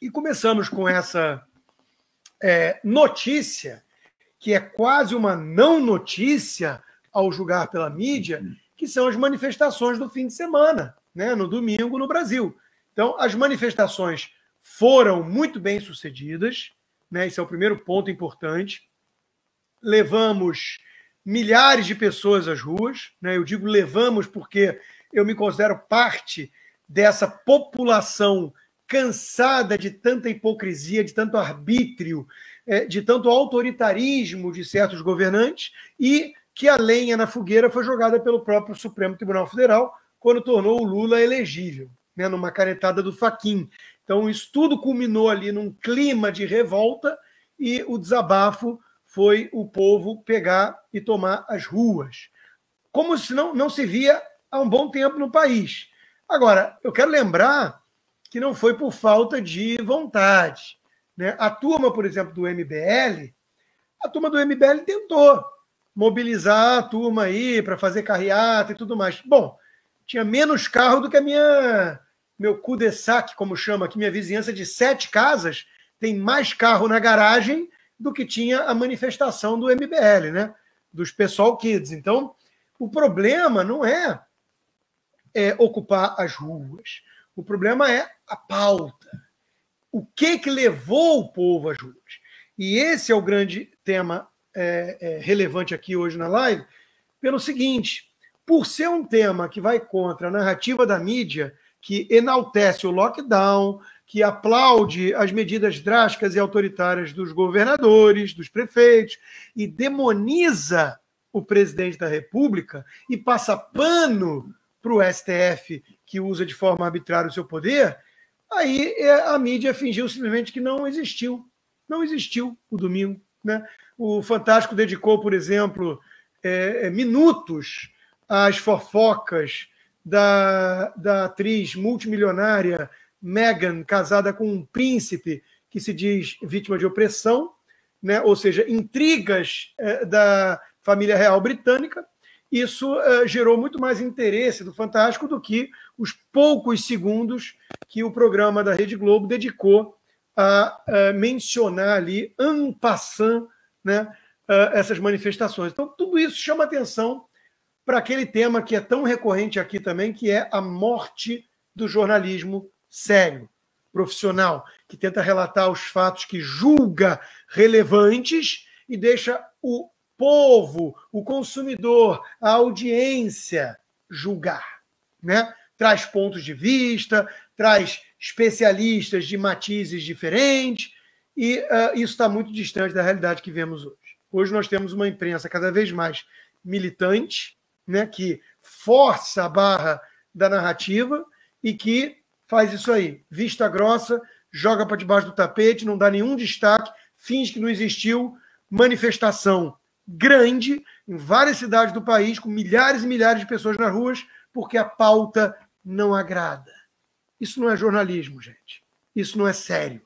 E começamos com essa é, notícia, que é quase uma não notícia ao julgar pela mídia, que são as manifestações do fim de semana, né, no domingo no Brasil. Então, as manifestações foram muito bem sucedidas, né, esse é o primeiro ponto importante. Levamos milhares de pessoas às ruas, né, eu digo levamos porque eu me considero parte dessa população cansada de tanta hipocrisia, de tanto arbítrio, é, de tanto autoritarismo de certos governantes e que a lenha na fogueira foi jogada pelo próprio Supremo Tribunal Federal quando tornou o Lula elegível, né, numa canetada do Faquin. Então isso tudo culminou ali num clima de revolta e o desabafo foi o povo pegar e tomar as ruas, como se não, não se via há um bom tempo no país. Agora, eu quero lembrar que não foi por falta de vontade. Né? A turma, por exemplo, do MBL, a turma do MBL tentou mobilizar a turma aí para fazer carreata e tudo mais. Bom, tinha menos carro do que a minha meu cul de sac, como chama aqui, minha vizinhança de sete casas, tem mais carro na garagem do que tinha a manifestação do MBL, né? Dos pessoal kids. Então, o problema não é, é ocupar as ruas. O problema é a pauta. O que que levou o povo às ruas? E esse é o grande tema é, é, relevante aqui hoje na live, pelo seguinte: por ser um tema que vai contra a narrativa da mídia, que enaltece o lockdown, que aplaude as medidas drásticas e autoritárias dos governadores, dos prefeitos, e demoniza o presidente da República e passa pano para o STF, que usa de forma arbitrária o seu poder, aí é, a mídia fingiu simplesmente que não existiu. Não existiu o domingo. Né? O Fantástico dedicou, por exemplo, é, é, minutos às fofocas da, da atriz multimilionária Meghan, casada com um príncipe que se diz vítima de opressão, né? ou seja, intrigas é, da família real britânica isso uh, gerou muito mais interesse do Fantástico do que os poucos segundos que o programa da Rede Globo dedicou a, eh, mencionar ali, en passant, né, uh, essas manifestações. Então, tudo isso chama atenção para aquele tema que é tão recorrente aqui também, que é a morte do jornalismo sério, profissional, que tenta relatar os fatos que julga relevantes e deixa o povo, o consumidor, a audiência julgar, né? Traz pontos de vista, traz especialistas de matizes diferentes e uh, isso está muito distante da realidade que vemos hoje. Hoje nós temos uma imprensa cada vez mais militante, né? Que força a barra da narrativa e que faz isso aí, vista grossa, joga para debaixo do tapete, não dá nenhum destaque, finge que não existiu manifestação, grande em várias cidades do país, com milhares e milhares de pessoas nas ruas, porque a pauta não agrada. Isso não é jornalismo, gente. Isso não é sério.